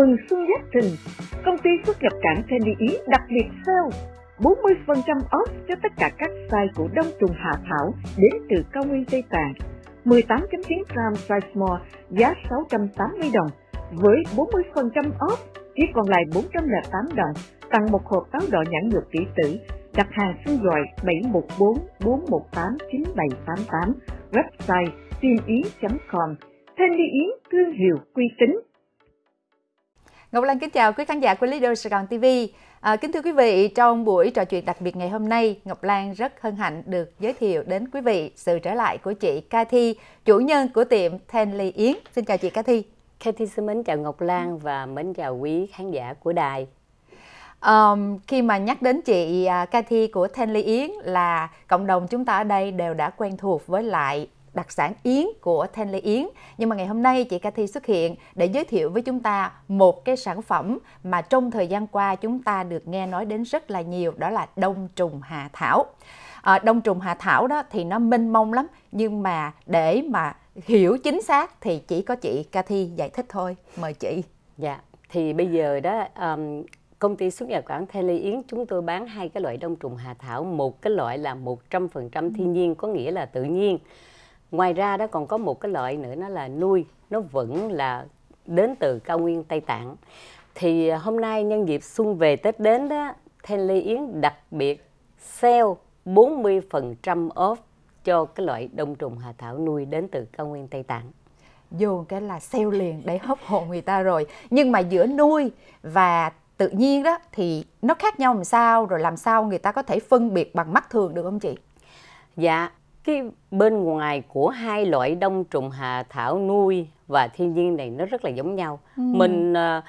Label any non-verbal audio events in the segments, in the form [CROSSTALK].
mừng Xuân Giáp Thìn, công ty xuất nhập cảnh Candy Ý đặc biệt sale 40% off cho tất cả các size của Đông Trùng Hạ Thảo đến từ cao nguyên Tây Tạng. 18.9 gram size small giá 680 đồng với 40% off chỉ còn lại 408 đồng tặng một hộp táo đỏ nhãn nhược kỹ tử đặt hàng xin gọi 714 418 9788 website tiêm com Thanh đi yến thương hiệu uy tín Ngọc Lan kính chào quý khán giả của Leader Sài Gòn TV. À, kính thưa quý vị, trong buổi trò chuyện đặc biệt ngày hôm nay, Ngọc Lan rất hân hạnh được giới thiệu đến quý vị sự trở lại của chị Cathy, chủ nhân của tiệm Tenley Yến. Xin chào chị Cathy. Cathy xin mến chào Ngọc Lan và mến chào quý khán giả của đài. Um, khi mà nhắc đến chị uh, à, Cathy của Tenley Yến là cộng đồng chúng ta ở đây đều đã quen thuộc với lại đặc sản Yến của Thanh Lê Yến. Nhưng mà ngày hôm nay chị Cathy xuất hiện để giới thiệu với chúng ta một cái sản phẩm mà trong thời gian qua chúng ta được nghe nói đến rất là nhiều đó là đông trùng hạ thảo. À, đông trùng hạ thảo đó thì nó mênh mông lắm nhưng mà để mà hiểu chính xác thì chỉ có chị Cathy giải thích thôi. Mời chị. Dạ. Thì bây giờ đó um, công ty xuất nhập cảng Thanh Lê Yến chúng tôi bán hai cái loại đông trùng hạ thảo. Một cái loại là 100% thiên nhiên có nghĩa là tự nhiên ngoài ra đó còn có một cái loại nữa nó là nuôi nó vẫn là đến từ cao nguyên tây tạng thì à, hôm nay nhân dịp xuân về tết đến đó thanh lê yến đặc biệt sale 40% off cho cái loại đông trùng hạ thảo nuôi đến từ cao nguyên tây tạng vô cái là sale liền để hấp hồn người ta rồi nhưng mà giữa nuôi và tự nhiên đó thì nó khác nhau làm sao rồi làm sao người ta có thể phân biệt bằng mắt thường được không chị dạ cái bên ngoài của hai loại đông trùng hạ thảo nuôi và thiên nhiên này nó rất là giống nhau ừ. mình ờ,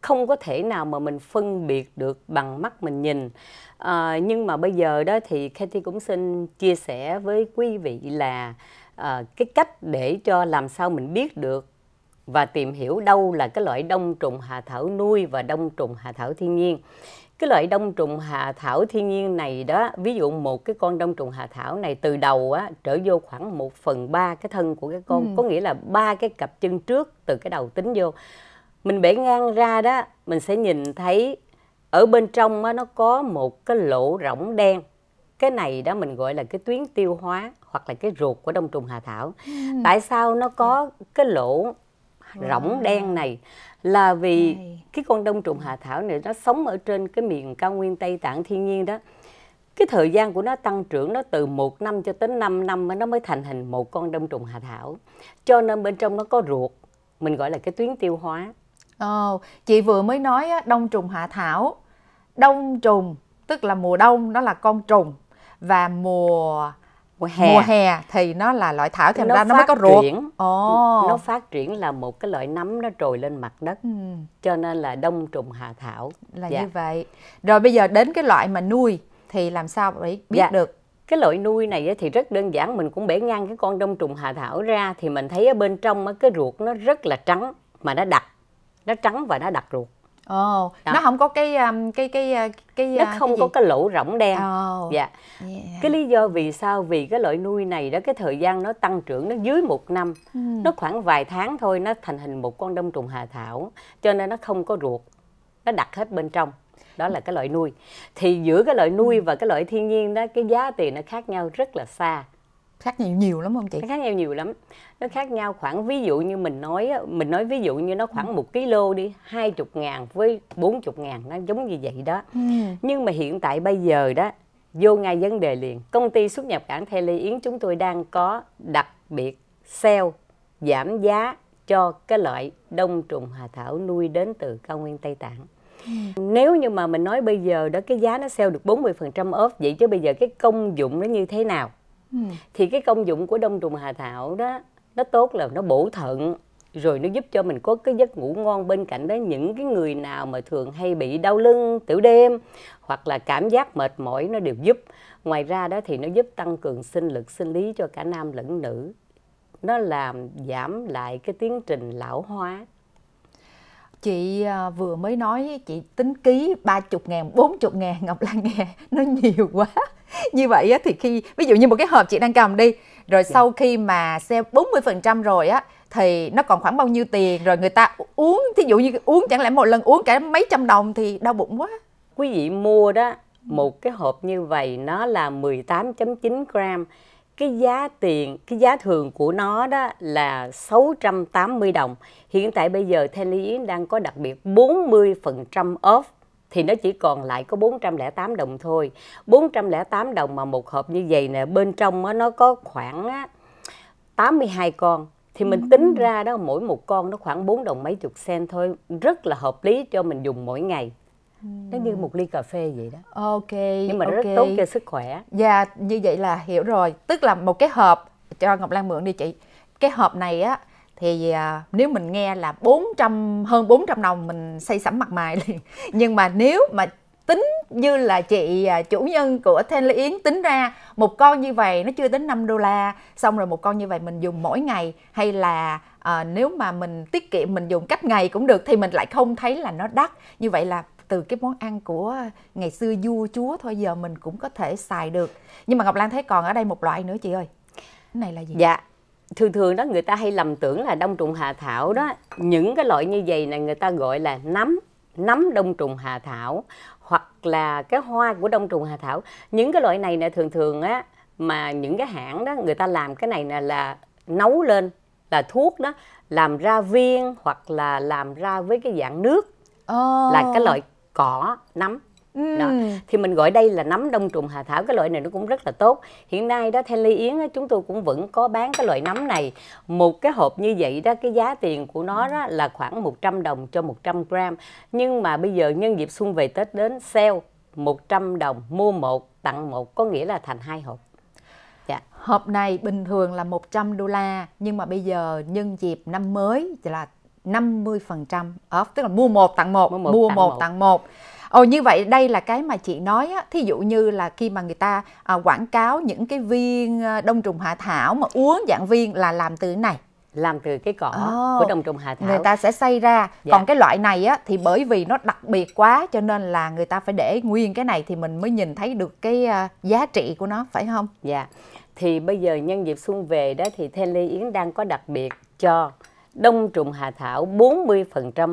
không có thể nào mà mình phân biệt được bằng mắt mình nhìn à, nhưng mà bây giờ đó thì Kathy cũng xin chia sẻ với quý vị là à, cái cách để cho làm sao mình biết được và tìm hiểu đâu là cái loại đông trùng hạ thảo nuôi và đông trùng hạ thảo thiên nhiên cái loại đông trùng hạ thảo thiên nhiên này đó ví dụ một cái con đông trùng hạ thảo này từ đầu á trở vô khoảng một phần ba cái thân của cái con ừ. có nghĩa là ba cái cặp chân trước từ cái đầu tính vô mình bẻ ngang ra đó mình sẽ nhìn thấy ở bên trong á, nó có một cái lỗ rỗng đen cái này đó mình gọi là cái tuyến tiêu hóa hoặc là cái ruột của đông trùng hạ thảo ừ. tại sao nó có cái lỗ À. rỗng đen này là vì cái con đông trùng hạ thảo này nó sống ở trên cái miền cao nguyên Tây Tạng thiên nhiên đó cái thời gian của nó tăng trưởng nó từ một năm cho tới 5 năm nó mới thành hình một con đông trùng hạ thảo cho nên bên trong nó có ruột mình gọi là cái tuyến tiêu hóa Ồ, chị vừa mới nói đông trùng hạ thảo đông trùng tức là mùa đông nó là con trùng và mùa mùa hè mùa hè thì nó là loại thảo thì nó ra nó mới có ruột triển. Oh. nó phát triển là một cái loại nấm nó trồi lên mặt đất ừ. cho nên là đông trùng hạ thảo là dạ. như vậy rồi bây giờ đến cái loại mà nuôi thì làm sao để biết dạ. được cái loại nuôi này thì rất đơn giản mình cũng bể ngang cái con đông trùng hạ thảo ra thì mình thấy ở bên trong cái ruột nó rất là trắng mà nó đặc nó trắng và nó đặc ruột Ồ, oh, nó không có cái um, cái cái uh, cái nó uh, không cái có cái lỗ rỗng đen. Oh, dạ. Yeah. Cái lý do vì sao vì cái loại nuôi này đó cái thời gian nó tăng trưởng nó dưới một năm, hmm. nó khoảng vài tháng thôi nó thành hình một con đông trùng hà thảo, cho nên nó không có ruột. Nó đặt hết bên trong. Đó là cái loại nuôi. Thì giữa cái loại nuôi hmm. và cái loại thiên nhiên đó cái giá tiền nó khác nhau rất là xa khác nhau nhiều lắm không chị khác nhau nhiều lắm nó khác nhau khoảng ví dụ như mình nói mình nói ví dụ như nó khoảng ừ. một kg đi hai chục ngàn với bốn chục ngàn nó giống như vậy đó ừ. nhưng mà hiện tại bây giờ đó vô ngay vấn đề liền công ty xuất nhập cảng theo lê yến chúng tôi đang có đặc biệt sale giảm giá cho cái loại đông trùng hạ thảo nuôi đến từ cao nguyên Tây Tạng. Ừ. Nếu như mà mình nói bây giờ đó cái giá nó sale được 40% off vậy chứ bây giờ cái công dụng nó như thế nào? Ừ. thì cái công dụng của đông trùng hạ thảo đó nó tốt là nó bổ thận rồi nó giúp cho mình có cái giấc ngủ ngon bên cạnh đó những cái người nào mà thường hay bị đau lưng tiểu đêm hoặc là cảm giác mệt mỏi nó đều giúp ngoài ra đó thì nó giúp tăng cường sinh lực sinh lý cho cả nam lẫn nữ nó làm giảm lại cái tiến trình lão hóa chị à, vừa mới nói chị tính ký 30 ngàn, 40 ngàn Ngọc Lan nghe [LAUGHS] nó nhiều quá như vậy á thì khi ví dụ như một cái hộp chị đang cầm đi rồi dạ. sau khi mà xe 40% rồi á thì nó còn khoảng bao nhiêu tiền rồi người ta uống thí dụ như uống chẳng lẽ một lần uống cả mấy trăm đồng thì đau bụng quá quý vị mua đó ừ. một cái hộp như vậy nó là 18.9 gram cái giá tiền cái giá thường của nó đó là 680 đồng hiện tại bây giờ Thanh Yến đang có đặc biệt 40 phần trăm off thì nó chỉ còn lại có 408 đồng thôi 408 đồng mà một hộp như vậy nè bên trong nó có khoảng 82 con thì mình tính ra đó mỗi một con nó khoảng 4 đồng mấy chục sen thôi rất là hợp lý cho mình dùng mỗi ngày nó như một ly cà phê vậy đó ok nhưng mà nó okay. rất tốt cho sức khỏe dạ yeah, như vậy là hiểu rồi tức là một cái hộp cho ngọc lan mượn đi chị cái hộp này á thì à, nếu mình nghe là 400 hơn 400 đồng mình xây sẩm mặt mày liền [LAUGHS] nhưng mà nếu mà tính như là chị à, chủ nhân của Thanh Lê Yến tính ra một con như vậy nó chưa đến 5 đô la xong rồi một con như vậy mình dùng mỗi ngày hay là à, nếu mà mình tiết kiệm mình dùng cách ngày cũng được thì mình lại không thấy là nó đắt như vậy là từ cái món ăn của ngày xưa vua chúa thôi giờ mình cũng có thể xài được nhưng mà ngọc lan thấy còn ở đây một loại nữa chị ơi cái này là gì dạ thường thường đó người ta hay lầm tưởng là đông trùng hạ thảo đó những cái loại như vậy này người ta gọi là nấm nấm đông trùng hạ thảo hoặc là cái hoa của đông trùng hạ thảo những cái loại này là thường thường á mà những cái hãng đó người ta làm cái này là, là nấu lên là thuốc đó làm ra viên hoặc là làm ra với cái dạng nước oh. là cái loại cỏ nấm Ừ. Đó. thì mình gọi đây là nấm đông trùng hạ thảo cái loại này nó cũng rất là tốt hiện nay đó theo ly yến chúng tôi cũng vẫn có bán cái loại nấm này một cái hộp như vậy đó cái giá tiền của nó đó là khoảng 100 đồng cho 100 gram nhưng mà bây giờ nhân dịp xuân về tết đến sale 100 đồng mua một tặng một có nghĩa là thành hai hộp Dạ. Hộp này bình thường là 100 đô la nhưng mà bây giờ nhân dịp năm mới là 50% off tức là mua một tặng một mua một, mua tặng, một, một. tặng một Ồ như vậy đây là cái mà chị nói á, thí dụ như là khi mà người ta à, quảng cáo những cái viên ờ, đông trùng hạ thảo mà uống dạng viên là làm từ này làm từ cái cỏ oh, của đông trùng hạ thảo người ta sẽ xay ra dạ. còn cái loại này á thì bởi vì nó đặc biệt quá cho nên là người ta phải để nguyên cái này thì mình mới nhìn thấy được cái uh, giá trị của nó phải không dạ thì bây giờ nhân dịp xuân về đó thì Thanh Ly Yến đang có đặc biệt cho đông trùng hạ thảo 40%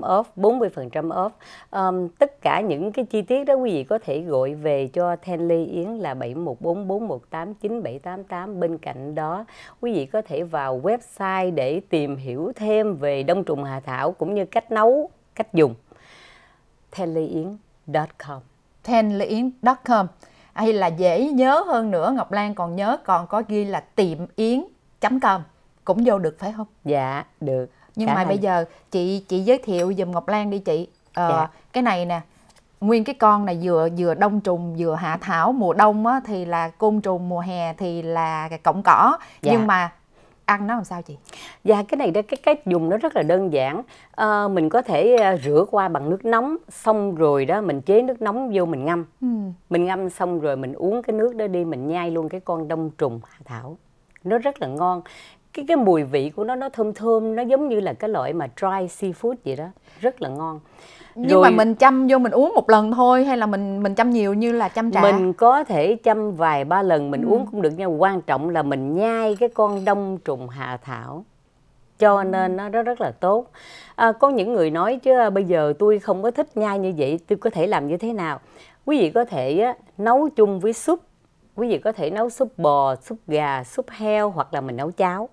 off 40% off um, tất cả những cái chi tiết đó quý vị có thể gọi về cho Thanh Yến là 7144189788 bên cạnh đó quý vị có thể vào website để tìm hiểu thêm về đông trùng hạ thảo cũng như cách nấu cách dùng thanleyến.com thanleyến.com hay là dễ nhớ hơn nữa Ngọc Lan còn nhớ còn có ghi là tiệm yến.com cũng vô được phải không dạ được nhưng mà hai. bây giờ chị chị giới thiệu dùm ngọc lan đi chị ờ, dạ. cái này nè nguyên cái con này vừa vừa đông trùng vừa hạ thảo mùa đông á, thì là côn trùng mùa hè thì là cọng cỏ dạ. nhưng mà ăn nó làm sao chị? Dạ cái này đó cái cái dùng nó rất là đơn giản. À, mình có thể ờ, rửa qua bằng nước nóng, xong rồi đó mình chế nước nóng vô mình ngâm. Ừ. Mình ngâm xong rồi mình uống cái nước đó đi, mình nhai luôn cái con đông trùng hạ thảo. Nó rất là ngon cái cái mùi vị của nó nó thơm thơm nó giống như là cái loại mà dry seafood vậy đó rất là ngon nhưng rồi, mà mình chăm vô mình uống một lần thôi hay là mình mình chăm nhiều như là chăm trà mình có thể chăm vài ba lần mình ừ. uống cũng được nha. quan trọng là mình nhai cái con đông trùng hạ thảo cho ừ. nên nó rất là tốt à, có những người nói chứ à, bây giờ tôi không có thích nhai như vậy tôi có thể làm như thế nào quý vị có thể á, nấu chung với súp quý vị có thể nấu súp bò súp gà súp heo hoặc là mình nấu cháo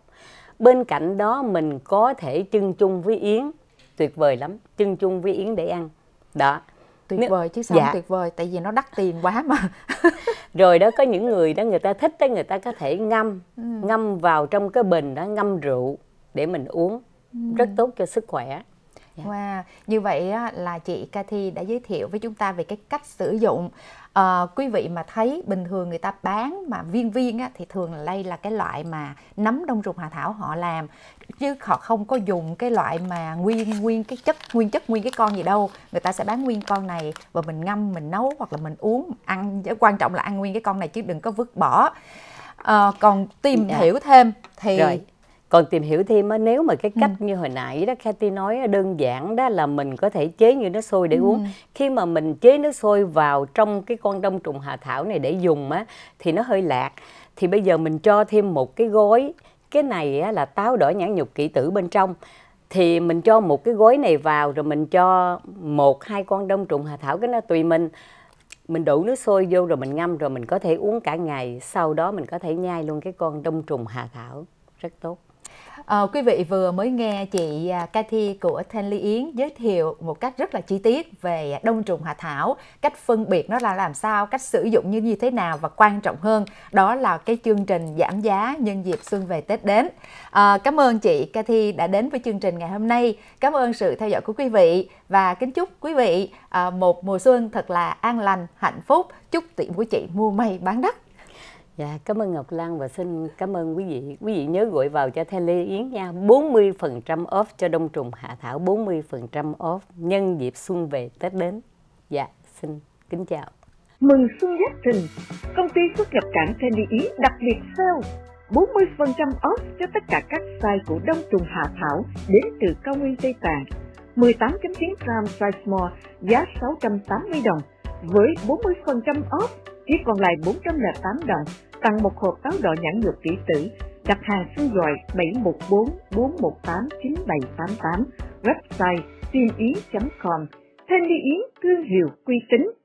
bên cạnh đó mình có thể chưng chung với yến tuyệt vời lắm chưng chung với yến để ăn đó tuyệt Nếu, vời chứ sao dạ. tuyệt vời tại vì nó đắt tiền quá mà [LAUGHS] rồi đó có những người đó người ta thích đó người ta có thể ngâm ừ. ngâm vào trong cái bình đó ngâm rượu để mình uống ừ. rất tốt cho sức khỏe Yeah. Dạ. Wow, như vậy là chị Cathy đã giới thiệu với chúng ta về cái cách sử dụng. À, quý vị mà thấy bình thường người ta bán mà viên viên á, thì thường là đây là cái loại mà nấm đông trùng hạ thảo họ làm chứ họ không có dùng cái loại mà nguyên nguyên cái chất nguyên chất nguyên cái con gì đâu người ta sẽ bán nguyên con này và mình ngâm mình nấu hoặc là mình uống ăn quan trọng là ăn nguyên cái con này chứ đừng có vứt bỏ à, còn tìm yeah. Dạ. hiểu thêm thì Rồi còn tìm hiểu thêm á nếu mà cái ừ. cách ừ. như hồi nãy đó Cathy nói đơn giản đó là mình có thể chế như nước sôi để ừ. uống khi mà mình chế nước sôi vào trong cái con đông trùng hạ thảo này để dùng á thì nó hơi lạc thì bây giờ mình cho thêm một cái gói cái này á, là táo đỏ nhãn nhục kỹ tử bên trong thì mình cho một cái gói này vào rồi mình cho một hai con đông trùng hạ thảo cái nó tùy mình mình đổ nước sôi vô rồi mình ngâm rồi mình có thể uống cả ngày sau đó mình có thể nhai luôn cái con đông trùng hạ thảo rất tốt À, quý vị vừa mới nghe chị à, Cathy của Thanh Ly Yến giới thiệu một cách rất là chi tiết về đông trùng hạ thảo, cách phân biệt nó là làm sao, cách sử dụng như như thế nào và quan trọng hơn đó là cái chương trình giảm giá nhân dịp xuân về Tết đến. À, cảm ơn chị Cathy đã đến với chương trình ngày hôm nay. Cảm ơn sự theo dõi của quý vị và kính chúc quý vị ờ, một mùa xuân thật là an lành, hạnh phúc. Chúc tiệm của chị mua may bán đắt. Dạ, cảm ơn Ngọc Lan và xin cảm ơn quý vị. Quý vị nhớ gọi vào cho thanh Lê Yến nha. 40% off cho đông trùng hạ thảo, 40% off nhân dịp xuân về Tết đến. Dạ, xin kính chào. Mừng xuân giáp thìn, công ty xuất nhập cảnh thanh Lê Yến đặc biệt sale 40% off cho tất cả các size của đông trùng hạ thảo đến từ cao nguyên Tây Tạng. 18.9 gram size small giá 680 đồng với 40% off chỉ còn lại 408 đồng, tặng một hộp táo đỏ nhãn nhược kỹ tử, đặt hàng số gọi 714 418 9788, website tiêm com Thêm đi yến thương hiệu uy tín